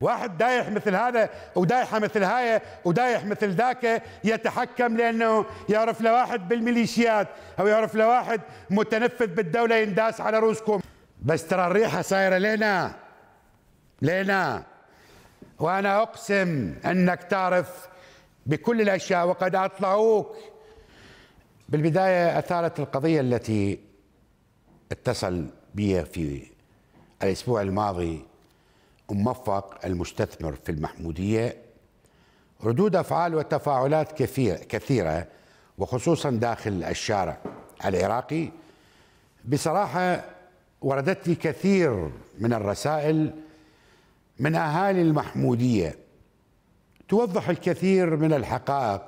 واحد دايح مثل هذا ودايحة مثل هاي ودايح مثل ذاك يتحكم لأنه يعرف لواحد بالميليشيات أو يعرف لواحد متنفذ بالدولة ينداس على روسكم بس ترى الريحة صايرة لنا لنا وأنا أقسم أنك تعرف بكل الأشياء وقد أطلعوك بالبداية أثارت القضية التي اتصل بي في الأسبوع الماضي موفق المستثمر في المحمودية ردود أفعال وتفاعلات كثيرة, كثيرة وخصوصا داخل الشارع العراقي بصراحة وردت لي كثير من الرسائل من أهالي المحمودية توضح الكثير من الحقائق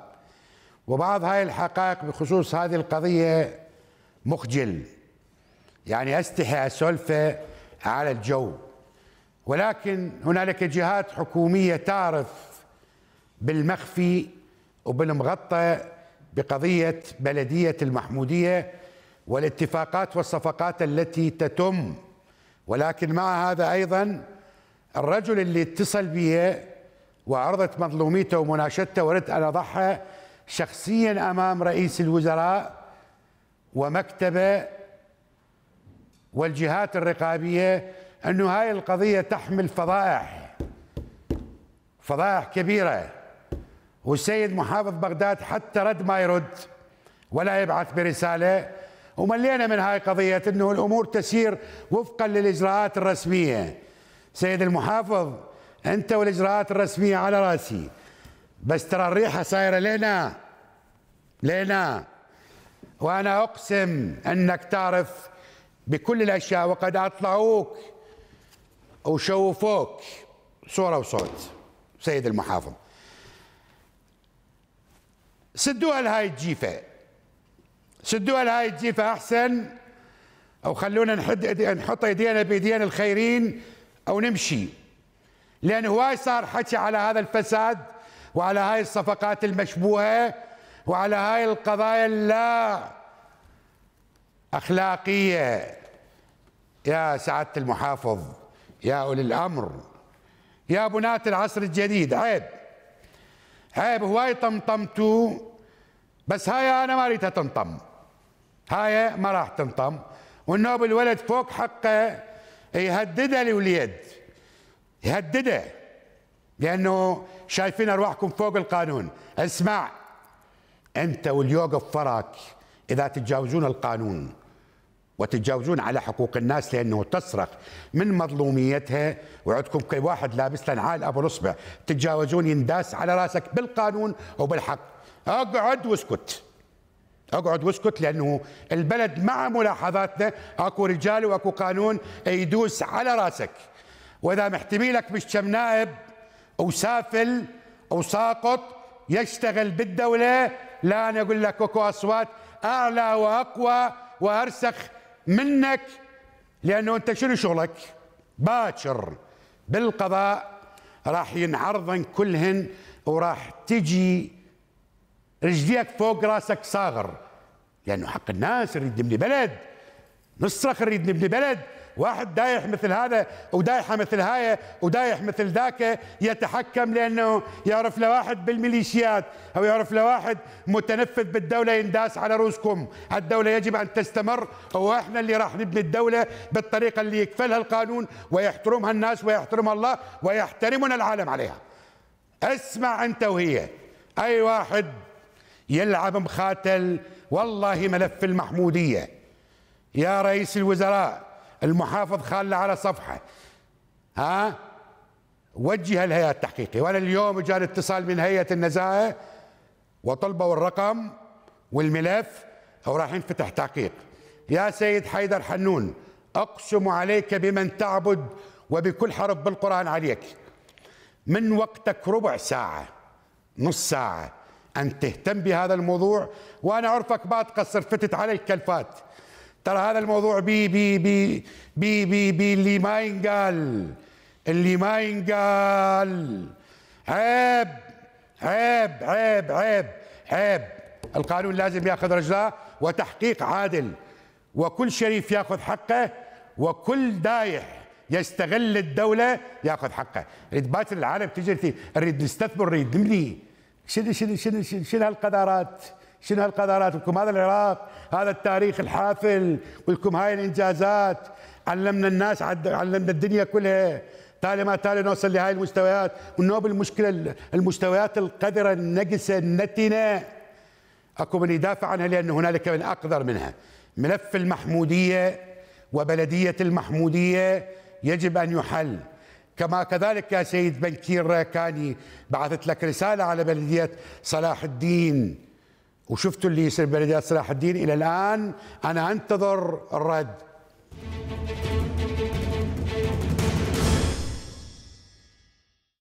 وبعض هاي الحقائق بخصوص هذه القضية مخجل يعني أستحي أسولفة على الجو ولكن هنالك جهات حكوميه تعرف بالمخفي وبالمغطى بقضيه بلديه المحموديه والاتفاقات والصفقات التي تتم ولكن مع هذا ايضا الرجل اللي اتصل بي وعرضت مظلوميته ومناشدته وردت ان اضحى شخصيا امام رئيس الوزراء ومكتبه والجهات الرقابيه انه هاي القضيه تحمل فضائح فضائح كبيره والسيد محافظ بغداد حتى رد ما يرد ولا يبعث برساله وملينا من هاي قضيه انه الامور تسير وفقا للاجراءات الرسميه سيد المحافظ انت والاجراءات الرسميه على راسي بس ترى الريحه صايره لنا لنا وانا اقسم انك تعرف بكل الاشياء وقد اطلعوك وشوفوك صورة وصوت سيد المحافظ سدوها لهاي الجيفة سدوها لهاي الجيفة أحسن أو خلونا نحد نحط إيدينا بإيدينا الخيرين أو نمشي لأن هواي صار حكي على هذا الفساد وعلى هاي الصفقات المشبوهة وعلى هاي القضايا اللا أخلاقية يا سعادة المحافظ يا أولي الأمر يا بناة العصر الجديد عيب عيب هواي طمطمتوا بس هاي أنا ما ريتها تنطم هاي ما راح تنطم والنوب الولد فوق حقه يهددها لوليد يهددها لأنه شايفين أرواحكم فوق القانون اسمع أنت واليوقف فراك إذا تتجاوزون القانون وتتجاوزون على حقوق الناس لانه تصرخ من مظلوميتها وعندكم كل واحد لابس نعال ابو الاصبع تتجاوزون ينداس على راسك بالقانون وبالحق اقعد واسكت اقعد واسكت لانه البلد مع ملاحظاتنا اكو رجال واكو قانون يدوس على راسك واذا محتمي لك مش كم نائب او سافل او ساقط يشتغل بالدوله لا انا اقول لك اكو اصوات اعلى واقوى وارسخ منك لانه انت شنو شغلك؟ باكر بالقضاء راح ينعرضن كلهن وراح تجي رجليك فوق راسك صاغر لانه حق الناس نريد نبني بلد نصرخ نريد نبني بلد واحد دايح مثل هذا ودايحه مثل هاي ودايح مثل ذاك يتحكم لانه يعرف لواحد بالميليشيات او يعرف لواحد متنفذ بالدوله ينداس على رؤوسكم، الدوله يجب ان تستمر واحنا اللي راح نبني الدوله بالطريقه اللي يكفلها القانون ويحترمها الناس ويحترمها الله ويحترمنا العالم عليها. اسمع انت وهي اي واحد يلعب مخاتل والله ملف المحموديه يا رئيس الوزراء المحافظ خاله على صفحه ها وجه الهيئه التحقيقيه وانا اليوم جاني اتصال من هيئه النزاهه وطلبوا الرقم والملف وراح ينفتح تحقيق يا سيد حيدر حنون اقسم عليك بمن تعبد وبكل حرف بالقران عليك من وقتك ربع ساعه نص ساعه ان تهتم بهذا الموضوع وانا اعرفك بعد قصر فتت عليك كلفات ترى هذا الموضوع بي بي بي بي بي, بي اللي ما ينقال اللي ما ينقال عيب عيب عيب عيب عيب القانون لازم ياخذ رجله وتحقيق عادل وكل شريف ياخذ حقه وكل دايح يستغل الدوله ياخذ حقه ريد باتل العالم تجي نريد نستثمر نريد نبني شنو شنو شنو شنو هالقذارات شنو هالقدرات لكم هذا العراق هذا التاريخ الحافل ولكم هاي الانجازات علمنا الناس علمنا الدنيا كلها تالي ما تالي نوصل لهاي المستويات ونوب المشكله المستويات القذره النقسه النتنه اكو من يدافع عنها لان هنالك من أقدر منها ملف المحموديه وبلديه المحموديه يجب ان يحل كما كذلك يا سيد بنكير كاني بعثت لك رساله على بلديه صلاح الدين وشفتوا اللي يصير بلديات صلاح الدين الى الان انا انتظر الرد